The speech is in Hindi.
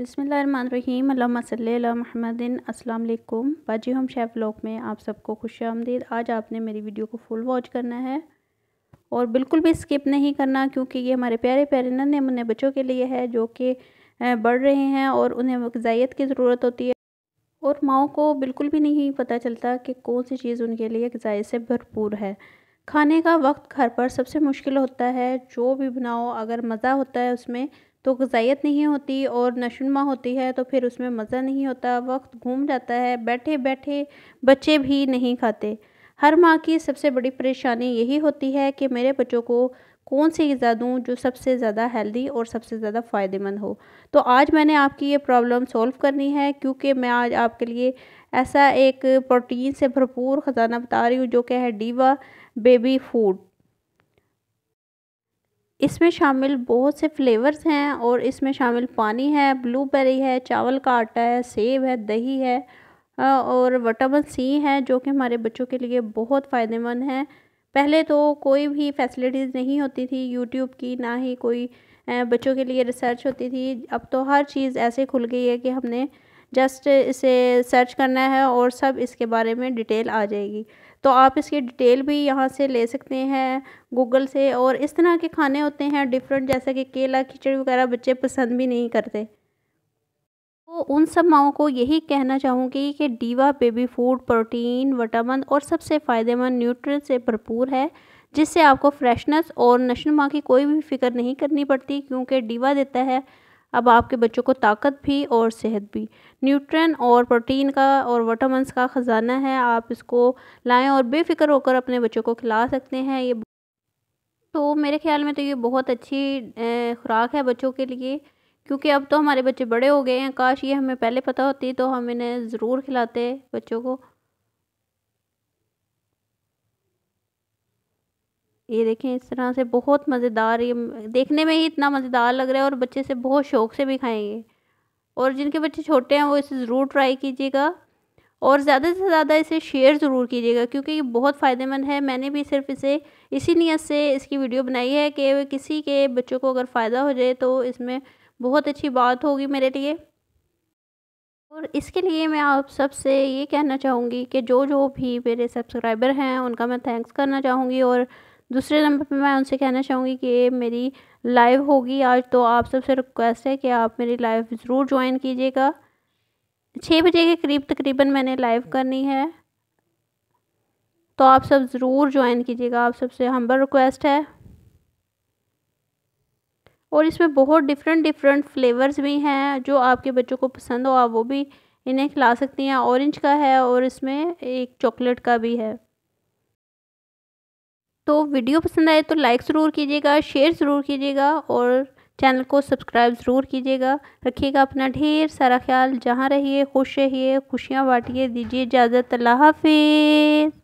बसमीम महमदिन अल्लाम बाजी हम शेफ़ व्लॉग में आप सबको खुश आमदीद आज आपने मेरी वीडियो को फुल वॉच करना है और बिल्कुल भी स्किप नहीं करना क्योंकि ये हमारे प्यारे प्यारे नन्हे मुन्ने बच्चों के लिए है जो कि बढ़ रहे हैं और उन्हें गजाइत की ज़रूरत होती है और माओ को बिल्कुल भी नहीं पता चलता कि कौन सी चीज़ उनके लिए गजाए से भरपूर है खाने का वक्त घर पर सबसे मुश्किल होता है जो भी बनाओ अगर मज़ा होता है उसमें तो गजाइत नहीं होती और नशुनमा होती है तो फिर उसमें मज़ा नहीं होता वक्त घूम जाता है बैठे बैठे बच्चे भी नहीं खाते हर माँ की सबसे बड़ी परेशानी यही होती है कि मेरे बच्चों को कौन सी गज़ा दूँ जो सबसे ज़्यादा हेल्दी और सबसे ज़्यादा फ़ायदेमंद हो तो आज मैंने आपकी ये प्रॉब्लम सॉल्व करनी है क्योंकि मैं आज आपके लिए ऐसा एक प्रोटीन से भरपूर ख़जाना बता रही हूँ जो कि है डीवा बेबी फूड इसमें शामिल बहुत से फ्लेवर्स हैं और इसमें शामिल पानी है ब्लूबेरी है चावल का आटा है सेब है दही है और वटामिन सी है जो कि हमारे बच्चों के लिए बहुत फ़ायदेमंद है पहले तो कोई भी फैसिलिटीज़ नहीं होती थी यूट्यूब की ना ही कोई बच्चों के लिए रिसर्च होती थी अब तो हर चीज़ ऐसे खुल गई है कि हमने जस्ट इसे सर्च करना है और सब इसके बारे में डिटेल आ जाएगी तो आप इसकी डिटेल भी यहाँ से ले सकते हैं गूगल से और इस तरह के खाने होते हैं डिफरेंट जैसे कि केला खिचड़ी वगैरह बच्चे पसंद भी नहीं करते तो उन सब माओं को यही कहना चाहूँगी कि डीवा बेबी फूड प्रोटीन विटामिन और सबसे फ़ायदेमंद न्यूट्रिय से भरपूर है जिससे आपको फ्रेशनेस और नशन माँ की कोई भी फिक्र नहीं करनी पड़ती क्योंकि डीवा देता है अब आपके बच्चों को ताकत भी और सेहत भी न्यूट्रन और प्रोटीन का और वटामस का ख़जाना है आप इसको लाएँ और बेफिक्र होकर अपने बच्चों को खिला सकते हैं ये तो मेरे ख्याल में तो ये बहुत अच्छी खुराक है बच्चों के लिए क्योंकि अब तो हमारे बच्चे बड़े हो गए हैं काश ये हमें पहले पता होती तो हम इन्हें ज़रूर खिलाते बच्चों को ये देखें इस तरह से बहुत मज़ेदार ये देखने में ही इतना मज़ेदार लग रहा है और बच्चे से बहुत शौक़ से भी खाएंगे और जिनके बच्चे छोटे हैं वो इसे ज़रूर ट्राई कीजिएगा और ज़्यादा से ज़्यादा इसे शेयर ज़रूर कीजिएगा क्योंकि ये बहुत फ़ायदेमंद है मैंने भी सिर्फ इसे इसी नीयत से इसकी वीडियो बनाई है कि किसी के बच्चों को अगर फ़ायदा हो जाए तो इसमें बहुत अच्छी बात होगी मेरे लिए और इसके लिए मैं आप सबसे ये कहना चाहूँगी कि जो जो भी मेरे सब्सक्राइबर हैं उनका मैं थैंक्स करना चाहूँगी और दूसरे नंबर पे मैं उनसे कहना चाहूँगी कि मेरी लाइव होगी आज तो आप सबसे रिक्वेस्ट है कि आप मेरी लाइव ज़रूर ज्वाइन कीजिएगा छः बजे के करीब तकरीबन मैंने लाइव करनी है तो आप सब ज़रूर ज्वाइन कीजिएगा आप सबसे हम्बर रिक्वेस्ट है और इसमें बहुत डिफरेंट डिफरेंट फ्लेवर्स भी हैं जो आपके बच्चों को पसंद हो आप वो भी इन्हें खिला सकती हैं ऑरेंज का है और इसमें एक चॉकलेट का भी है तो वीडियो पसंद आए तो लाइक ज़रूर कीजिएगा शेयर ज़रूर कीजिएगा और चैनल को सब्सक्राइब ज़रूर कीजिएगा रखिएगा अपना ढेर सारा ख्याल जहाँ रहिए खुश रहिए खुशियाँ बांटिए दीजिए इजाज़त अल्लाह हाफिज़